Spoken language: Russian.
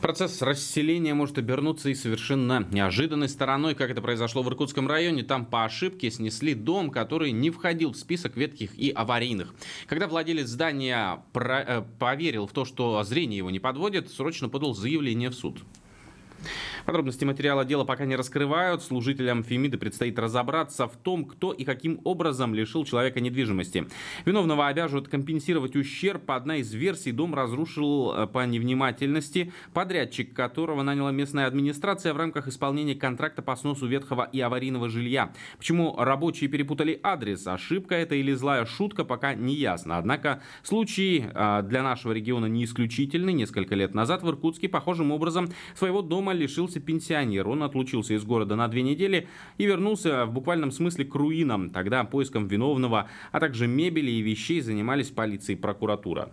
Процесс расселения может обернуться и совершенно неожиданной стороной, как это произошло в Иркутском районе. Там по ошибке снесли дом, который не входил в список ветких и аварийных. Когда владелец здания про... Э, поверил в то, что зрение его не подводит, срочно подал заявление в суд. Подробности материала дела пока не раскрывают. Служителям Фемиды предстоит разобраться в том, кто и каким образом лишил человека недвижимости. Виновного обяжут компенсировать ущерб. Одна из версий дом разрушил э, по невнимательности подрядчик, которого наняла местная администрация в рамках исполнения контракта по сносу ветхого и аварийного жилья. Почему рабочие перепутали адрес? Ошибка это или злая шутка, пока не ясно. Однако случаи э, для нашего региона не исключительны. Несколько лет назад в Иркутске похожим образом своего дома лишился родился пенсионер. Он отлучился из города на две недели и вернулся в буквальном смысле к руинам. Тогда поиском виновного, а также мебели и вещей занимались полиция и прокуратура.